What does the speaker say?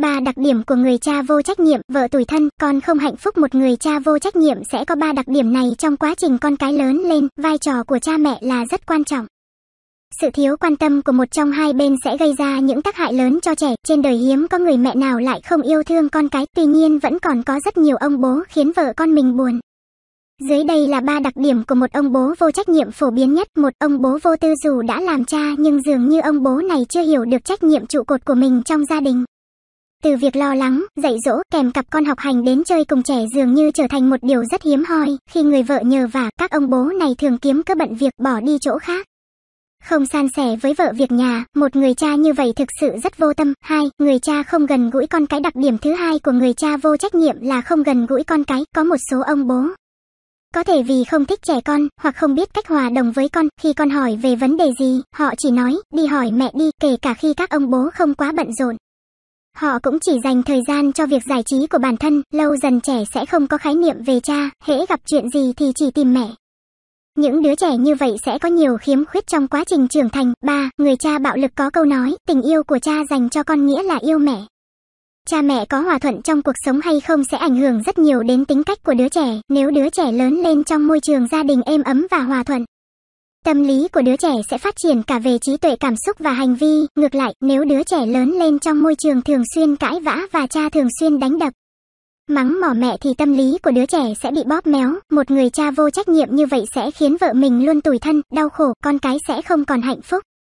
Ba đặc điểm của người cha vô trách nhiệm, vợ tuổi thân, con không hạnh phúc một người cha vô trách nhiệm sẽ có ba đặc điểm này trong quá trình con cái lớn lên, vai trò của cha mẹ là rất quan trọng. Sự thiếu quan tâm của một trong hai bên sẽ gây ra những tác hại lớn cho trẻ, trên đời hiếm có người mẹ nào lại không yêu thương con cái, tuy nhiên vẫn còn có rất nhiều ông bố khiến vợ con mình buồn. Dưới đây là ba đặc điểm của một ông bố vô trách nhiệm phổ biến nhất. Một ông bố vô tư dù đã làm cha nhưng dường như ông bố này chưa hiểu được trách nhiệm trụ cột của mình trong gia đình. Từ việc lo lắng, dạy dỗ, kèm cặp con học hành đến chơi cùng trẻ dường như trở thành một điều rất hiếm hoi, khi người vợ nhờ vả các ông bố này thường kiếm cơ bận việc bỏ đi chỗ khác. Không san sẻ với vợ việc nhà, một người cha như vậy thực sự rất vô tâm. Hai, người cha không gần gũi con cái. Đặc điểm thứ hai của người cha vô trách nhiệm là không gần gũi con cái. Có một số ông bố có thể vì không thích trẻ con, hoặc không biết cách hòa đồng với con, khi con hỏi về vấn đề gì, họ chỉ nói, đi hỏi mẹ đi, kể cả khi các ông bố không quá bận rộn. Họ cũng chỉ dành thời gian cho việc giải trí của bản thân, lâu dần trẻ sẽ không có khái niệm về cha, hễ gặp chuyện gì thì chỉ tìm mẹ. Những đứa trẻ như vậy sẽ có nhiều khiếm khuyết trong quá trình trưởng thành. 3. Người cha bạo lực có câu nói, tình yêu của cha dành cho con nghĩa là yêu mẹ. Cha mẹ có hòa thuận trong cuộc sống hay không sẽ ảnh hưởng rất nhiều đến tính cách của đứa trẻ. Nếu đứa trẻ lớn lên trong môi trường gia đình êm ấm và hòa thuận, Tâm lý của đứa trẻ sẽ phát triển cả về trí tuệ cảm xúc và hành vi, ngược lại, nếu đứa trẻ lớn lên trong môi trường thường xuyên cãi vã và cha thường xuyên đánh đập, Mắng mỏ mẹ thì tâm lý của đứa trẻ sẽ bị bóp méo, một người cha vô trách nhiệm như vậy sẽ khiến vợ mình luôn tủi thân, đau khổ, con cái sẽ không còn hạnh phúc.